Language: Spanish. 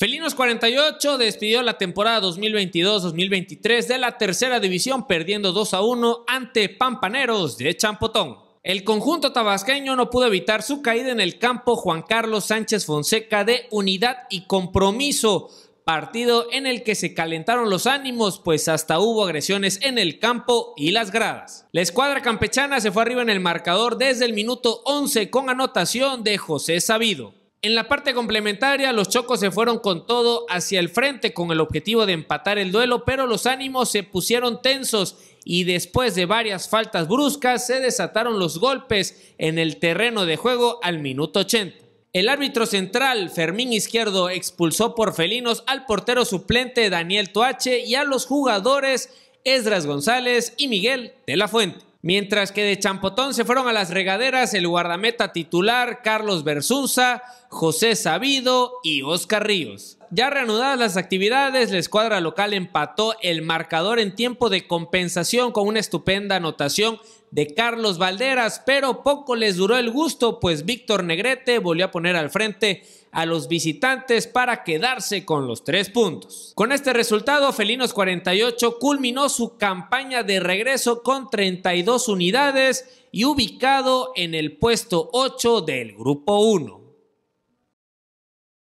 Felinos 48 despidió la temporada 2022-2023 de la tercera división perdiendo 2 a 1 ante Pampaneros de Champotón. El conjunto tabasqueño no pudo evitar su caída en el campo Juan Carlos Sánchez Fonseca de Unidad y Compromiso, partido en el que se calentaron los ánimos, pues hasta hubo agresiones en el campo y las gradas. La escuadra campechana se fue arriba en el marcador desde el minuto 11 con anotación de José Sabido. En la parte complementaria, los chocos se fueron con todo hacia el frente con el objetivo de empatar el duelo, pero los ánimos se pusieron tensos y después de varias faltas bruscas se desataron los golpes en el terreno de juego al minuto 80. El árbitro central, Fermín Izquierdo, expulsó por felinos al portero suplente Daniel Toache y a los jugadores Esdras González y Miguel de la Fuente. Mientras que de Champotón se fueron a las regaderas el guardameta titular Carlos Bersunza, José Sabido y Oscar Ríos. Ya reanudadas las actividades, la escuadra local empató el marcador en tiempo de compensación con una estupenda anotación de Carlos Valderas, pero poco les duró el gusto, pues Víctor Negrete volvió a poner al frente a los visitantes para quedarse con los tres puntos. Con este resultado, Felinos 48 culminó su campaña de regreso con 32 unidades y ubicado en el puesto 8 del grupo 1.